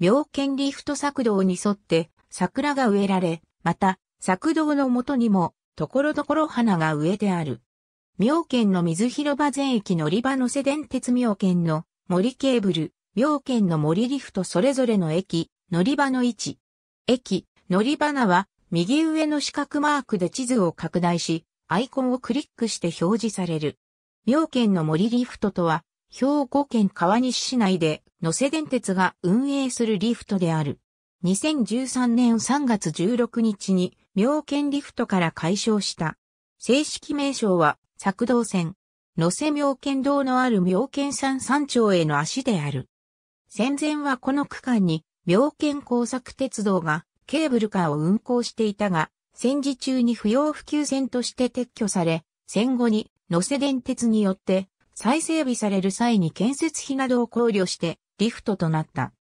妙見リフト作道に沿って桜が植えられ、また、作道のもとにも、ところどころ花が植えてある。妙見の水広場全域乗り場のせ電鉄妙見の森ケーブル、妙見の森リフトそれぞれの駅、乗り場の位置。駅、乗り場は、右上の四角マークで地図を拡大し、アイコンをクリックして表示される。妙見の森リフトとは、兵庫県川西市内で野瀬電鉄が運営するリフトである。2013年3月16日に、妙見リフトから解消した。正式名称は、作動線。野瀬妙見堂のある妙見山山頂への足である。戦前はこの区間に、妙見工作鉄道がケーブルカーを運行していたが、戦時中に不要不急線として撤去され、戦後に野瀬電鉄によって再整備される際に建設費などを考慮してリフトとなった。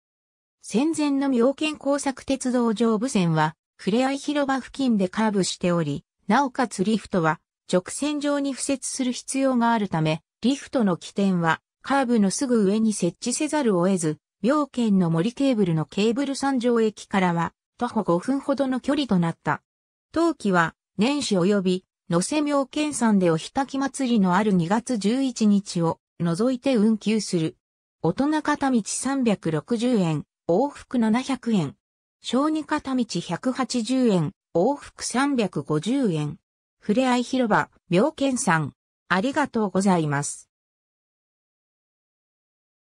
戦前の妙見工作鉄道上部線は、ふれあい広場付近でカーブしており、なおかつリフトは直線上に付設する必要があるため、リフトの起点はカーブのすぐ上に設置せざるを得ず、妙見の森ケーブルのケーブル山上駅からは徒歩5分ほどの距離となった。当期は年始及び野瀬妙見山でおひたき祭りのある2月11日を除いて運休する。大人片道360円、往復700円。小児片道180円、往復350円。ふれあい広場、妙見ん。ありがとうございます。